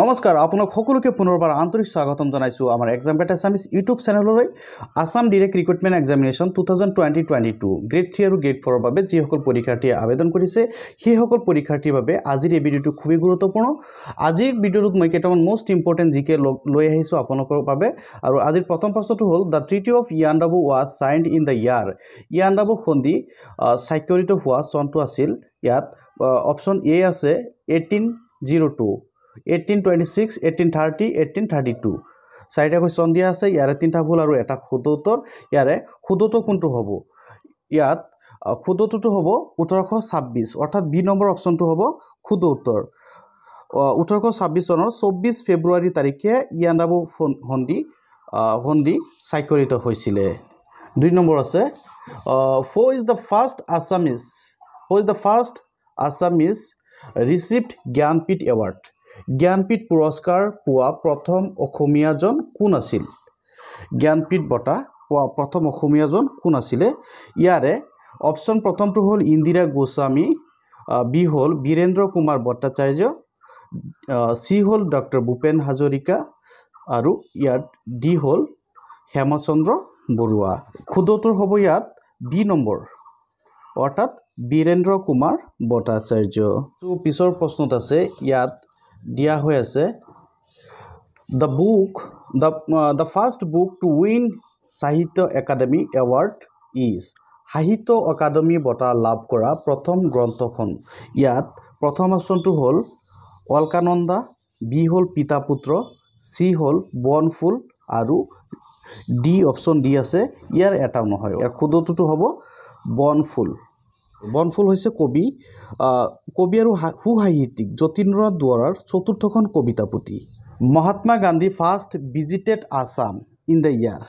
নমস্কাৰ আপোনাক সকলোকে পুনৰবাৰ আন্তৰিক স্বাগতম জনাইছোঁ আমাৰ এক্সাম বেট আছামিজ ইউটিউব চেনেললৈ Assam direct recruitment examination two thousand twenty twenty two grade three আৰু গ্ৰেড ফ'ৰৰ বাবে যিসকল পৰীক্ষাৰ্থীয়ে আবেদন কৰিছে সেইসকল পৰীক্ষাৰ্থীৰ বাবে আজিৰ এই ভিডিঅ'টো খুবেই গুৰুত্বপূৰ্ণ আজিৰ ভিডিঅ'টোত মই কেইটামান মষ্ট ইম্পৰ্টেণ্ট জিকে লৈ আহিছোঁ আপোনালোকৰ বাবে আৰু আজিৰ প্ৰথম প্ৰশ্নটো হ'ল the treaty of Yandabo was signed in the year Yandabo সন্ধি স্বাক্ষৰিত হোৱা চনটো আছিল ইয়াত অপশ্যন এ আছে eighteen zero' two eighteen twenty six eighteen thirty eighteen thirty two চাৰিটা কুৱেশ্যন দিয়া আছে ইয়াৰে তিনিটা ভুল আৰু এটা শুদ্ধ উত্তৰ ইয়াৰে শুদ্ধটো কোনটো হ'ব ইয়াত শুদ্ধটোতো হ'ব ওঠৰশ ছাব্বিছ অৰ্থাৎ বি নম্বৰ অপশ্যনটো হ'ব শুদ্ধ উত্তৰ ওঠৰশ ছাব্বিছ চনৰ চৌব্বিছ ফেব্ৰুৱাৰী তাৰিখে ইয়াণ্ডাবু সন্ধি সন্ধি স্বাক্ষৰিত হৈছিলে দুই নম্বৰ আছে who' is the first Assamese who' is the first Assamese received Jnanpith award Jnanpith পুৰস্কাৰ পোৱা প্ৰথম অসমীয়াজন কোন আছিল জ্ঞানপীঠ বঁটা পোৱা প্ৰথম অসমীয়াজন কোন আছিলে ইয়াৰে অপশ্যন প্ৰথমটো হ'ল ইন্দিৰা গোস্বামী বি হ'ল বীৰেন্দ্ৰ কুমাৰ ভট্টাচাৰ্য চি হ'ল ডক্টৰ ভূপেন হাজৰিকা আৰু ইয়াত ডি হ'ল হেমচন্দ্ৰ বৰুৱা ক্ষুদ্ৰটোৰ হ'ব ইয়াত বি নম্বৰ অৰ্থাৎ বীৰেন্দ্ৰ কুমাৰ ভট্টাচাৰ্য পিছৰ প্ৰশ্নত আছে ইয়াত দিয়া হৈ আছে the book the the first book to win Sahitya Akademi award is Sahitya Akademi বঁটা লাভ কৰা প্ৰথম গ্ৰন্থখন ইয়াত প্ৰথম অপশ্যনটো হ'ল অলকানন্দা বি হ'ল পিতা পুত্ৰ চি হ'ল বন ফুল আৰু ডি অপশ্যন দি আছে ইয়াৰ এটাও নহয় ইয়াৰ ক্ষুদ্ৰটোতো হ'ব বন ফুল বনফুল হৈছে কবি কবি আৰু সু সাহিত্যিক যতীন্দ্ৰনাথ দুৱৰাৰ চতুৰ্থখন কবিতা পুথি Mahatma Gandhi first visited Assam in the year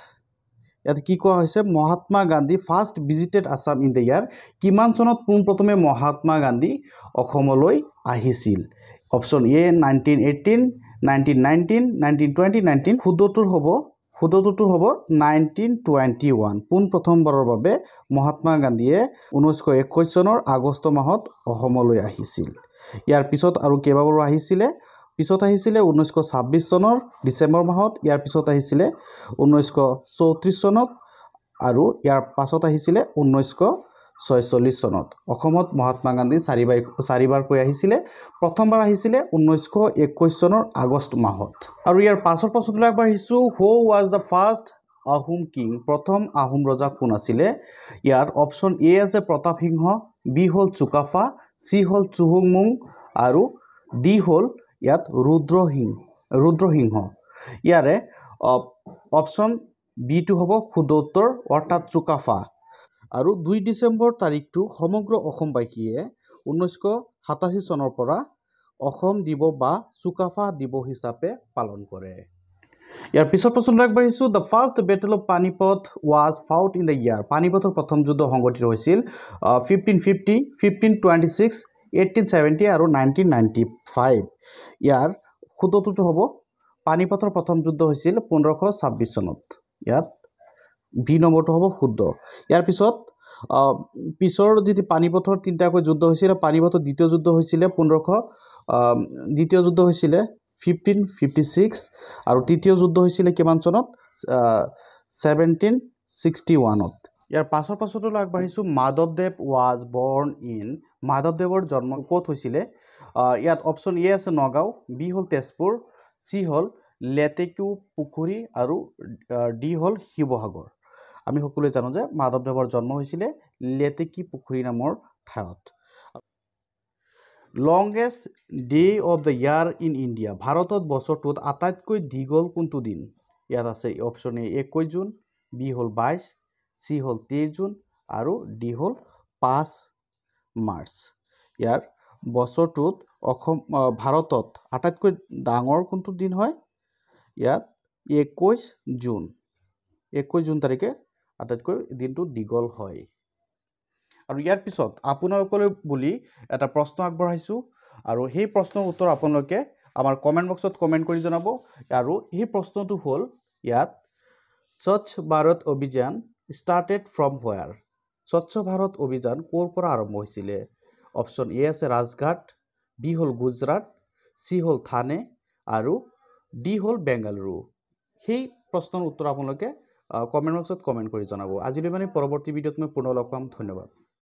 ইয়াত কি কোৱা হৈছে Mahatma Gandhi first visited Assam in the year কিমান চনত পোনপ্ৰথমে মহাত্মা গান্ধী অসমলৈ আহিছিল option A nineteen eighteen nineteen nineteen nineteen twenty nineteen শুদ্ধটোৰ হ'ব সোতৰটোতো হ'ব নাইনটিন টুৱেণ্টি ওৱান পোনপ্ৰথমবাৰৰ বাবে মহাত্মা গান্ধীয়ে ঊনৈছশ একৈছ চনৰ আগষ্ট মাহত অসমলৈ আহিছিল ইয়াৰ পিছত আৰু কেইবাবাৰো আহিছিলে পিছত আহিছিলে ঊনৈছশ ছাব্বিছ চনৰ ডিচেম্বৰ মাহত ইয়াৰ পিছত আহিছিলে ঊনৈছশ চৌত্ৰিছ চনত আৰু ইয়াৰ পাছত আহিছিলে ঊনৈছশ ছয়চল্লিছ চনত অসমত মহাত্মা গান্ধী চাৰিবাৰ চাৰিবাৰকৈ আহিছিলে প্ৰথমবাৰ আহিছিলে ঊনৈছশ একৈছ চনৰ আগষ্ট মাহত আৰু ইয়াৰ পাছৰ প্ৰশ্নটোলৈ আগবাঢ়িছোঁ who was the first Ahom king প্ৰথম আহোম ৰজা কোন আছিলে ইয়াৰ অপশ্যন এ আছে প্ৰতাপ সিংহ বি হ'ল চুকাফা চি হ'ল চুহুংমুং আৰু ডি হ'ল ইয়াত ৰুদ্ৰসিং ৰুদ্ৰসিংহ ইয়াৰে অপশ্যন বিটো হ'ব শুদ্ধ অৰ্থাৎ চুকাফা আৰু দুই ডিচেম্বৰ তাৰিখটো সমগ্ৰ অসমবাসীয়ে ঊনৈছশ সাতাশী চনৰ পৰা অসম দিৱস বা চুকাফা দিৱস হিচাপে পালন কৰে ইয়াৰ পিছৰ প্ৰশ্নটো আগবাঢ়িছোঁ the first battle of Panipat was fought in the year পানীপথৰ প্ৰথম যুদ্ধ সংঘটিত হৈছিল fifteen fifty fifteen twenty six eighteen seventy আৰু নাইনটিন নাইণ্টি ফাইভ ইয়াৰ সোতৰটোতো হ'ব পানীপথৰ প্ৰথম যুদ্ধ হৈছিল পোন্ধৰশ ছাব্বিছ চনত ইয়াত ভি নম্বৰটো হ'ব শুদ্ধ ইয়াৰ পিছত পিছৰ যিটো পানীপথৰ তিনিটাকৈ যুদ্ধ হৈছিলে পানীপথৰ দ্বিতীয় যুদ্ধ হৈছিলে পোন্ধৰশ দ্বিতীয় যুদ্ধ হৈছিলে ফিফটিন ফিফটি ছিক্স আৰু তৃতীয় যুদ্ধ হৈছিলে কিমান চনত ছেভেণ্টিন ছিক্সটি ওৱানত ইয়াৰ পাছৰ পাছতলৈ আগবাঢ়িছোঁ মাধৱদেৱ ৱাজ বৰ্ণ ইন মাধৱদেৱৰ জন্ম ক'ত হৈছিলে ইয়াত অপশ্যন এ আছে নগাঁও বি হ'ল তেজপুৰ চি হ'ল লেটেকু পুখুৰী আৰু ডি হ'ল শিৱসাগৰ আমি সকলোৱে জানো যে মাধৱদেৱৰ জন্ম হৈছিলে লেটেকী পুখুৰী নামৰ ঠাইত longest day of the year in India ভাৰতত বছৰটোত আটাইতকৈ দীঘল কোনটো দিন ইয়াত আছে অপশ্যন এ একৈছ জুন বি হ'ল বাইছ চি হ'ল তেইছ জুন আৰু ডি হ'ল পাঁচ মাৰ্চ ইয়াৰ বছৰটোত অসম ভাৰতত আটাইতকৈ ডাঙৰ কোনটো দিন হয় ইয়াত একৈছ জুন একৈছ জুন তাৰিখে আটাইতকৈ দিনটো দীঘল হয় আৰু ইয়াৰ পিছত আপোনালোকলৈ বুলি এটা প্ৰশ্ন আগবঢ়াইছোঁ আৰু সেই প্ৰশ্নৰ উত্তৰ আপোনালোকে আমাৰ কমেণ্ট বক্সত কমেণ্ট কৰি জনাব আৰু সেই প্ৰশ্নটো হ'ল ইয়াত স্বচ্ছ ভাৰত অভিযান ষ্টাৰ্টেড ফ্ৰম হোৱাৰ স্বচ্ছ ভাৰত অভিযান ক'ৰ পৰা আৰম্ভ হৈছিলে অপশ্যন এ আছে ৰাজঘাট বি হ'ল গুজৰাট চি হ'ল থানে আৰু ডি হ'ল বেংগালুৰু সেই প্ৰশ্নৰ উত্তৰ আপোনালোকে কমেণ্ট বক্সত কমেণ্ট কৰি জনাব আজিলৈ মানে পৰৱৰ্তী ভিডিঅ'ত মই পুনৰ লগ পাম ধন্যবাদ